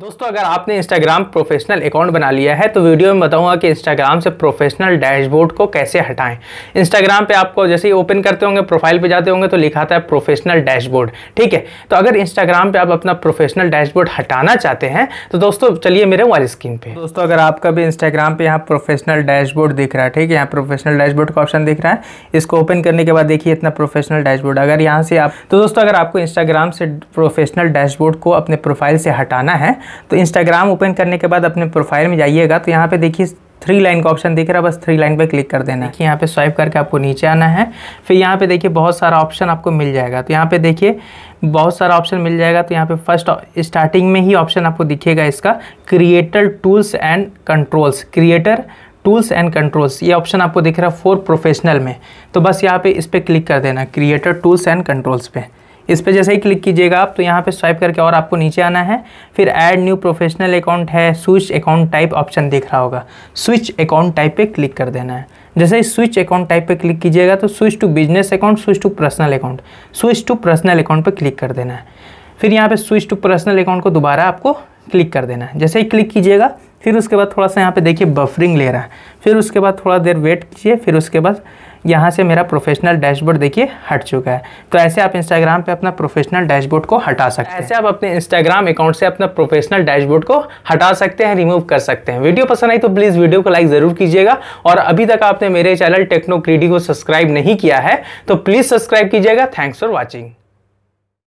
दोस्तों अगर आपने इंस्टाग्राम प्रोफेशनल अकाउंट बना लिया है तो वीडियो में बताऊंगा कि इंस्टाग्राम से प्रोफेशनल डैशबोर्ड को कैसे हटाएं इंस्टाग्राम पे आपको जैसे ही ओपन करते होंगे प्रोफाइल पे जाते होंगे तो लिखा था है प्रोफेशनल डैशबोर्ड ठीक है तो अगर इंस्टाग्राम पे आप अपना प्रोफेशनल डैशबोर्ड हटाना चाहते हैं तो दोस्तों चलिए मेरे वाली स्क्रीन पर दोस्तों अगर आपका भी इंस्टाग्राम पर यहाँ प्रोफेशनल डैशबोर्ड दिख रहा है ठीक है यहाँ प्रोफेशनल डैशबोर्ड का ऑप्शन दिख रहा है इसको ओपन करने के बाद देखिए इतना प्रोफेशनल डैशबोर्ड अगर यहाँ से आप तो दोस्तों अगर आपको इंस्टाग्राम से प्रोफेशनल डैशबोर्ड को अपने प्रोफाइल से हटाना है तो इंस्टाग्राम ओपन करने के बाद अपने प्रोफाइल में जाइएगा तो यहाँ पे देखिए थ्री लाइन का ऑप्शन दिख रहा है बस थ्री लाइन पे क्लिक कर देना है कि यहाँ पे स्वाइप करके आपको नीचे आना है फिर यहाँ पे देखिए बहुत सारा ऑप्शन आपको मिल जाएगा तो यहाँ पे देखिए बहुत सारा ऑप्शन मिल जाएगा तो यहाँ पे फर्स्ट स्टार्टिंग में ही ऑप्शन आपको दिखेगा इसका creator tools and controls creator tools and controls ये ऑप्शन आपको दिख रहा है फोर प्रोफेशनल में तो बस यहाँ पे इस पर क्लिक कर देना क्रिएटर टूल्स एंड कंट्रोल्स पे इस पर जैसे ही क्लिक कीजिएगा आप तो यहाँ पे स्वाइप करके और आपको नीचे आना है फिर ऐड न्यू प्रोफेशनल अकाउंट है स्विच अकाउंट टाइप ऑप्शन दिख रहा होगा स्विच अकाउंट टाइप पे क्लिक कर देना है जैसे ही स्विच अकाउंट टाइप पे क्लिक कीजिएगा तो switch to business account switch to personal account switch to personal account पर क्लिक कर देना है फिर यहाँ पर स्विच टू पर्सनल अकाउंट को दोबारा आपको क्लिक कर देना है जैसे ही क्लिक कीजिएगा फिर उसके बाद थोड़ा सा यहाँ पे देखिए बफरिंग ले रहा है फिर उसके बाद थोड़ा देर वेट कीजिए फिर उसके बाद यहाँ से मेरा प्रोफेशनल डैशबोर्ड देखिए हट चुका है तो ऐसे आप इंस्टाग्राम पे अपना प्रोफेशनल डैशबोर्ड को हटा सकते हैं ऐसे आप अपने इंस्टाग्राम अकाउंट से अपना प्रोफेशनल डैशबोर्ड को हटा सकते हैं रिमूव कर सकते हैं वीडियो पसंद आई तो प्लीज़ वीडियो को लाइक ज़रूर कीजिएगा और अभी तक आपने मेरे चैनल टेक्नोक्रीडी को सब्सक्राइब नहीं किया है तो प्लीज़ सब्सक्राइब कीजिएगा थैंक्स फॉर वॉचिंग